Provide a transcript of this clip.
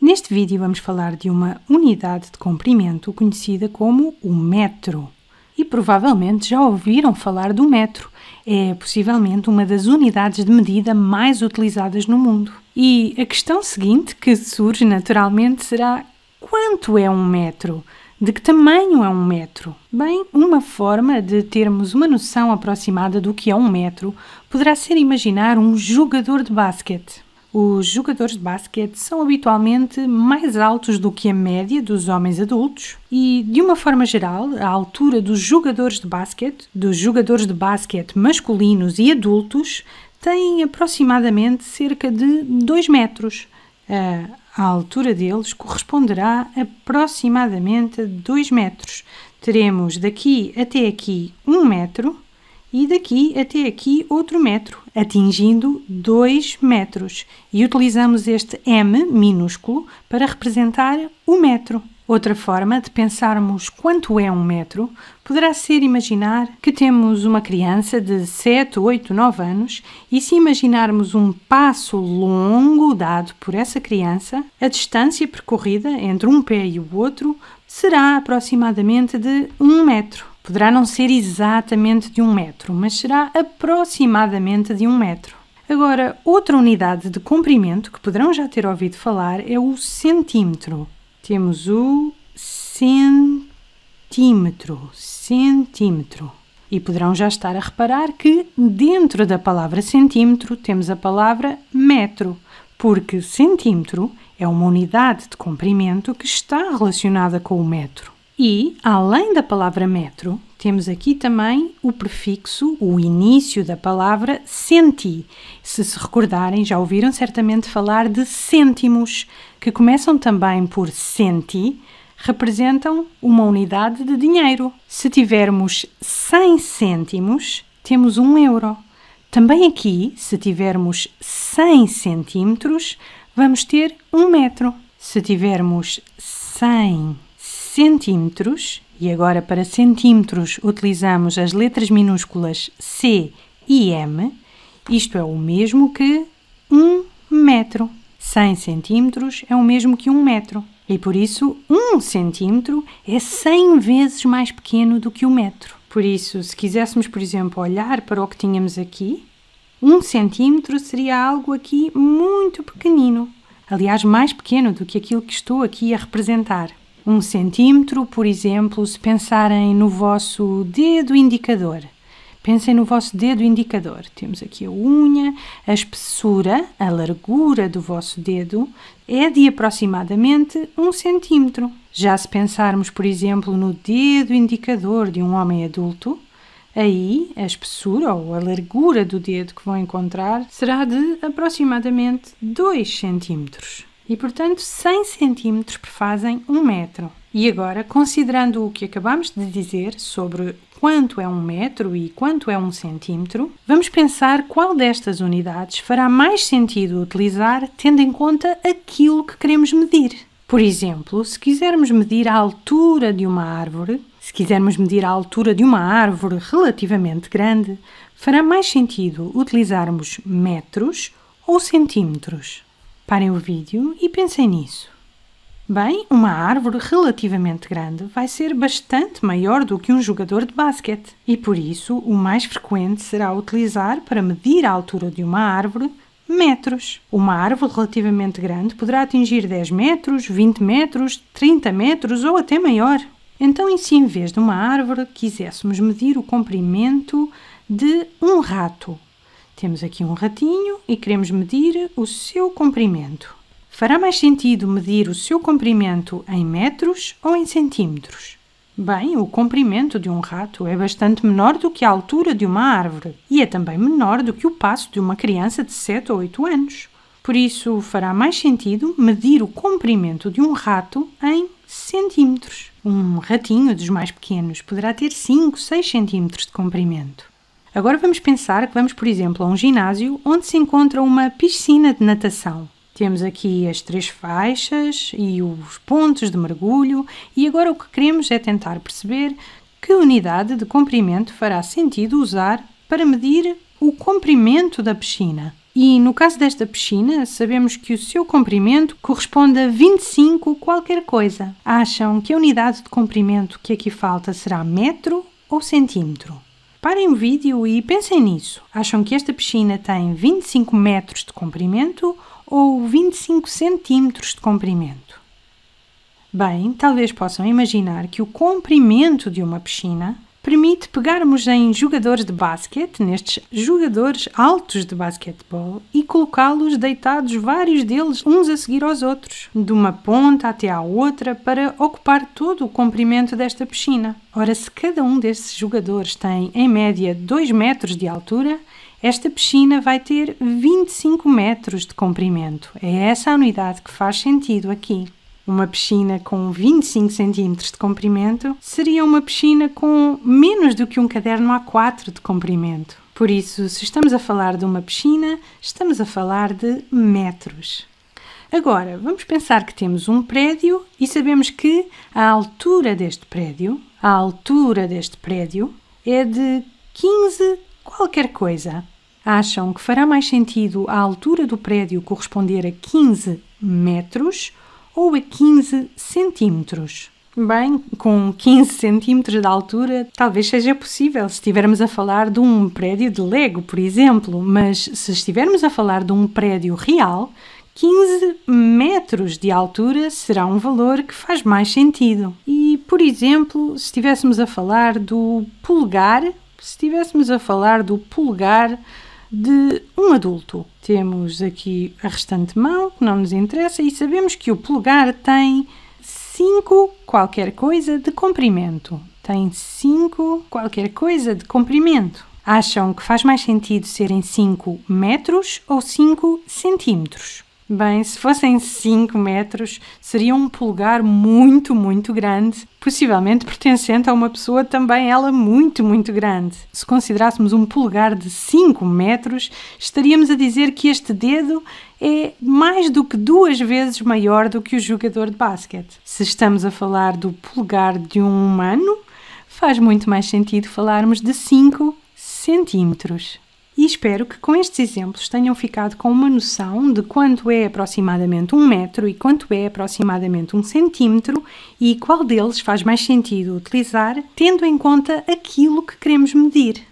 Neste vídeo vamos falar de uma unidade de comprimento conhecida como o metro. E provavelmente já ouviram falar do metro. É possivelmente uma das unidades de medida mais utilizadas no mundo. E a questão seguinte que surge naturalmente será: quanto é um metro? De que tamanho é um metro? Bem, uma forma de termos uma noção aproximada do que é um metro poderá ser imaginar um jogador de basquete. Os jogadores de basquete são habitualmente mais altos do que a média dos homens adultos e, de uma forma geral, a altura dos jogadores de basquete, dos jogadores de basquete masculinos e adultos, tem aproximadamente cerca de 2 metros. A altura deles corresponderá aproximadamente a 2 metros. Teremos daqui até aqui 1 um metro e daqui até aqui outro metro, atingindo 2 metros. E utilizamos este m minúsculo para representar o metro. Outra forma de pensarmos quanto é um metro poderá ser imaginar que temos uma criança de 7, 8, 9 anos e se imaginarmos um passo longo dado por essa criança, a distância percorrida entre um pé e o outro será aproximadamente de 1 um metro. Poderá não ser exatamente de um metro, mas será aproximadamente de um metro. Agora, outra unidade de comprimento que poderão já ter ouvido falar é o centímetro. Temos o centímetro, centímetro. E poderão já estar a reparar que dentro da palavra centímetro temos a palavra metro, porque centímetro é uma unidade de comprimento que está relacionada com o metro. E, além da palavra metro, temos aqui também o prefixo, o início da palavra centi. Se se recordarem, já ouviram certamente falar de cêntimos, que começam também por centi, representam uma unidade de dinheiro. Se tivermos 100 cêntimos, temos 1 um euro. Também aqui, se tivermos 100 centímetros, vamos ter 1 um metro. Se tivermos 100 centímetros, e agora para centímetros utilizamos as letras minúsculas C e M, isto é o mesmo que 1 um metro. 100 centímetros é o mesmo que 1 um metro. E por isso, 1 um centímetro é 100 vezes mais pequeno do que o um metro. Por isso, se quiséssemos, por exemplo, olhar para o que tínhamos aqui, 1 centímetro seria algo aqui muito pequenino. Aliás, mais pequeno do que aquilo que estou aqui a representar um centímetro, por exemplo, se pensarem no vosso dedo indicador. Pensem no vosso dedo indicador. Temos aqui a unha, a espessura, a largura do vosso dedo é de aproximadamente um centímetro. Já se pensarmos, por exemplo, no dedo indicador de um homem adulto, aí a espessura ou a largura do dedo que vão encontrar será de aproximadamente 2 centímetros e, portanto, 100 centímetros prefazem 1 metro. E agora, considerando o que acabamos de dizer sobre quanto é 1 metro e quanto é 1 centímetro, vamos pensar qual destas unidades fará mais sentido utilizar tendo em conta aquilo que queremos medir. Por exemplo, se quisermos medir a altura de uma árvore, se quisermos medir a altura de uma árvore relativamente grande, fará mais sentido utilizarmos metros ou centímetros. Parem o vídeo e pensem nisso. Bem, uma árvore relativamente grande vai ser bastante maior do que um jogador de basquete e por isso o mais frequente será utilizar para medir a altura de uma árvore metros. Uma árvore relativamente grande poderá atingir 10 metros, 20 metros, 30 metros ou até maior. Então, e se em vez de uma árvore quiséssemos medir o comprimento de um rato temos aqui um ratinho e queremos medir o seu comprimento. Fará mais sentido medir o seu comprimento em metros ou em centímetros? Bem, o comprimento de um rato é bastante menor do que a altura de uma árvore e é também menor do que o passo de uma criança de 7 ou 8 anos. Por isso, fará mais sentido medir o comprimento de um rato em centímetros. Um ratinho dos mais pequenos poderá ter 5, 6 centímetros de comprimento. Agora vamos pensar que vamos, por exemplo, a um ginásio onde se encontra uma piscina de natação. Temos aqui as três faixas e os pontos de mergulho, e agora o que queremos é tentar perceber que unidade de comprimento fará sentido usar para medir o comprimento da piscina. E no caso desta piscina, sabemos que o seu comprimento corresponde a 25 qualquer coisa. Acham que a unidade de comprimento que aqui falta será metro ou centímetro? Parem o vídeo e pensem nisso. Acham que esta piscina tem 25 metros de comprimento ou 25 centímetros de comprimento? Bem, talvez possam imaginar que o comprimento de uma piscina permite pegarmos em jogadores de basquete, nestes jogadores altos de basquetebol, e colocá-los deitados, vários deles, uns a seguir aos outros, de uma ponta até à outra, para ocupar todo o comprimento desta piscina. Ora, se cada um desses jogadores tem, em média, 2 metros de altura, esta piscina vai ter 25 metros de comprimento. É essa a unidade que faz sentido aqui uma piscina com 25 centímetros de comprimento seria uma piscina com menos do que um caderno A4 de comprimento. Por isso, se estamos a falar de uma piscina, estamos a falar de metros. Agora, vamos pensar que temos um prédio e sabemos que a altura deste prédio, a altura deste prédio é de 15 qualquer coisa. Acham que fará mais sentido a altura do prédio corresponder a 15 metros ou a 15 centímetros. Bem, com 15 centímetros de altura, talvez seja possível se estivermos a falar de um prédio de Lego, por exemplo, mas se estivermos a falar de um prédio real, 15 metros de altura será um valor que faz mais sentido. E, por exemplo, se estivéssemos a falar do polegar, se estivéssemos a falar do polegar de um adulto. Temos aqui a restante mão, que não nos interessa, e sabemos que o polegar tem 5 qualquer coisa de comprimento. Tem 5 qualquer coisa de comprimento. Acham que faz mais sentido serem 5 metros ou 5 centímetros? Bem, se fossem 5 metros, seria um polegar muito, muito grande, possivelmente pertencente a uma pessoa também ela muito, muito grande. Se considerássemos um polegar de 5 metros, estaríamos a dizer que este dedo é mais do que duas vezes maior do que o jogador de basquete. Se estamos a falar do polegar de um humano, faz muito mais sentido falarmos de 5 centímetros e espero que com estes exemplos tenham ficado com uma noção de quanto é aproximadamente um metro e quanto é aproximadamente um centímetro e qual deles faz mais sentido utilizar, tendo em conta aquilo que queremos medir.